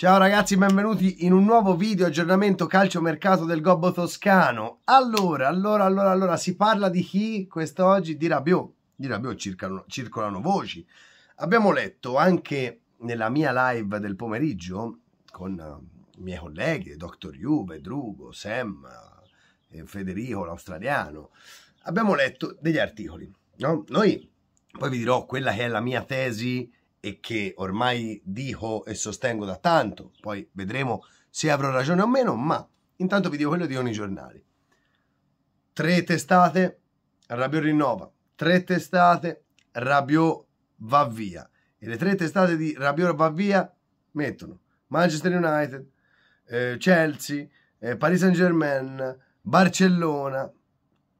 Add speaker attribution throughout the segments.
Speaker 1: Ciao ragazzi, benvenuti in un nuovo video aggiornamento calcio mercato del Gobbo Toscano. Allora, allora, allora, allora, si parla di chi quest'oggi? Di Rabiot. Di Rabiot circolano, circolano voci. Abbiamo letto anche nella mia live del pomeriggio con eh, i miei colleghi, Dr. Juve, Drugo, Sam, uh, eh, Federico, l'australiano. Abbiamo letto degli articoli, no? Noi, poi vi dirò quella che è la mia tesi e che ormai dico e sostengo da tanto, poi vedremo se avrò ragione o meno, ma intanto vi dico quello di ogni giornale. Tre testate, Rabiot rinnova, tre testate, Rabiot va via. E le tre testate di Rabiot va via mettono Manchester United, eh, Chelsea, eh, Paris Saint Germain, Barcellona,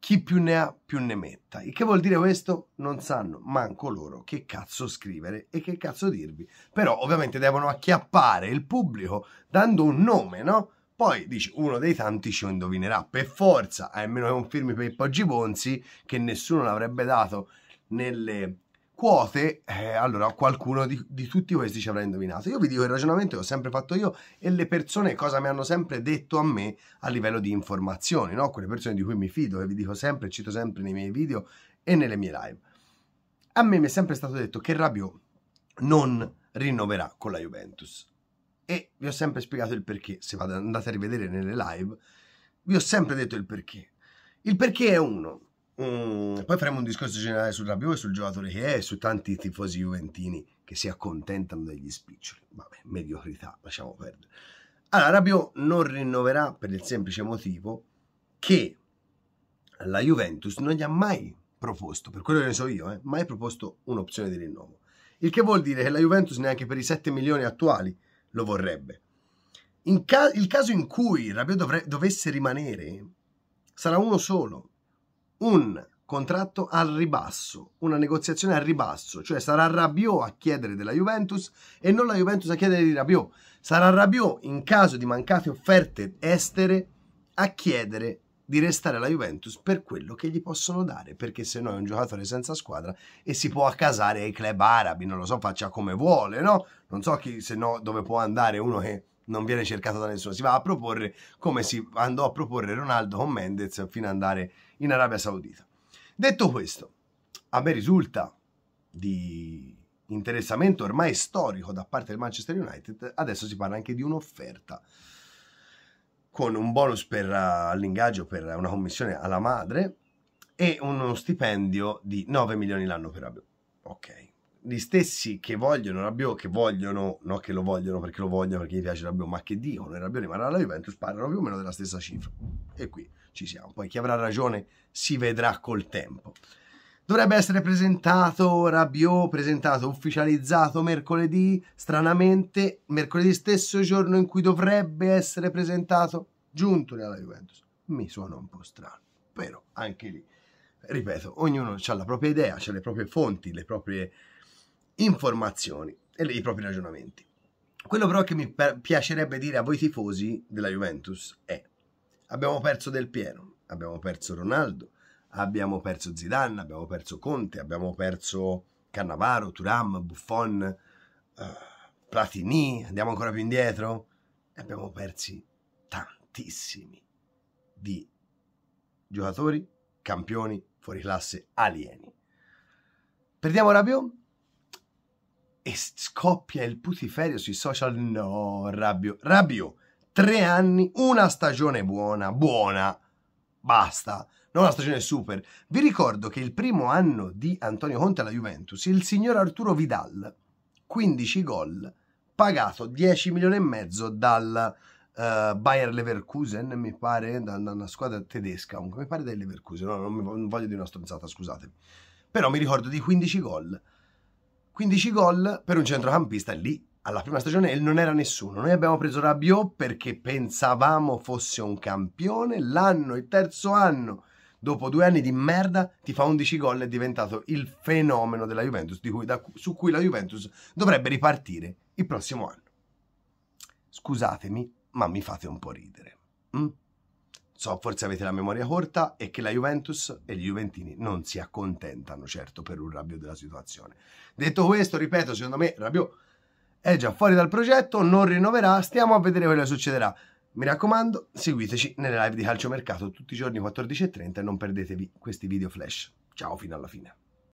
Speaker 1: chi più ne ha più ne metta. Il che vuol dire questo? Non sanno manco loro che cazzo scrivere e che cazzo dirvi. Però ovviamente devono acchiappare il pubblico dando un nome, no? Poi dici, uno dei tanti ci indovinerà, per forza, a meno che per i Poggi Giponzi, che nessuno l'avrebbe dato nelle quote, eh, allora qualcuno di, di, tutti questi ci avrà indovinato. Io vi dico il ragionamento che ho sempre fatto io e le persone cosa mi hanno sempre detto a me a livello di informazioni, no? quelle persone di cui mi fido e vi dico sempre, cito sempre nei miei video e nelle mie live. A me mi è sempre stato detto che Rabiot non rinnoverà con la Juventus e vi ho sempre spiegato il perché, se andate a rivedere nelle live, vi ho sempre detto il perché. Il perché è uno, Mm, poi faremo un discorso generale sulla Rabiot e sul giocatore che è e su tanti tifosi juventini che si accontentano degli spiccioli. Vabbè, mediocrità, lasciamo perdere. Allora, Rabiot non rinnoverà per il semplice motivo che la Juventus non gli ha mai proposto, per quello che ne so io, eh, mai proposto un'opzione di rinnovo. Il che vuol dire che la Juventus neanche per i 7 milioni attuali lo vorrebbe. Ca il caso in cui Rabiot dovesse rimanere sarà uno solo, un contratto al ribasso, una negoziazione al ribasso, cioè sarà Rabiot a chiedere della Juventus e non la Juventus a chiedere di Rabiot. Sarà Rabiot in caso di mancate offerte estere a chiedere di restare alla Juventus per quello che gli possono dare, perché se no è un giocatore senza squadra e si può accasare ai club arabi, non lo so, faccia come vuole, no? Non so chi, se no dove può andare uno che non viene cercato da nessuno, si va a proporre come si andò a proporre Ronaldo con Mendez fino ad andare in Arabia Saudita. Detto questo, a me risulta di interessamento ormai storico da parte del Manchester United, adesso si parla anche di un'offerta con un bonus per, eh, all'ingaggio per una commissione alla madre e uno stipendio di 9 milioni l'anno per Abel. Ok, gli stessi che vogliono Rabiot, che vogliono, no che lo vogliono perché lo vogliono, perché gli piace Rabiot, ma che dicono che Rabiot rimarrà alla Juventus, parlano più o meno della stessa cifra. E qui ci siamo. Poi chi avrà ragione si vedrà col tempo. Dovrebbe essere presentato Rabiot, presentato, ufficializzato mercoledì, stranamente, mercoledì stesso giorno in cui dovrebbe essere presentato giunto alla Juventus. Mi suona un po' strano, però anche lì, ripeto, ognuno ha la propria idea, ha le proprie fonti, le proprie informazioni e i propri ragionamenti. Quello però che mi piacerebbe dire a voi tifosi della Juventus è abbiamo perso Del Piero, abbiamo perso Ronaldo, abbiamo perso Zidane, abbiamo perso Conte, abbiamo perso Cannavaro, Turam, Buffon, uh, Platini, andiamo ancora più indietro, abbiamo persi tantissimi di giocatori, campioni, fuoriclasse, alieni. Perdiamo Rabiot? e scoppia il putiferio sui social. No, Rabbio. Rabbio, tre anni, una stagione buona, buona, basta. Non una stagione super. Vi ricordo che il primo anno di Antonio Conte alla Juventus, il signor Arturo Vidal, 15 gol, pagato 10 milioni e mezzo dal uh, Bayer Leverkusen, mi pare, da, una squadra tedesca, comunque mi pare del Leverkusen, no, non, mi, non voglio dire una stronzata, scusate. Però mi ricordo di 15 gol 15 gol per un centrocampista lì alla prima stagione e non era nessuno. Noi abbiamo preso Rabiot perché pensavamo fosse un campione. L'anno, il terzo anno, dopo due anni di merda, ti fa 11 gol e è diventato il fenomeno della Juventus, cui, da, su cui la Juventus dovrebbe ripartire il prossimo anno. Scusatemi, ma mi fate un po' ridere. Mm? so, forse avete la memoria corta, è che la Juventus e gli Juventini non si accontentano certo per un rabbio della situazione. Detto questo, ripeto, secondo me Rabiot è già fuori dal progetto, non rinnoverà, stiamo a vedere cosa succederà. Mi raccomando, seguiteci nelle live di calciomercato tutti i giorni 14.30 e non perdetevi questi video flash. Ciao fino alla fine.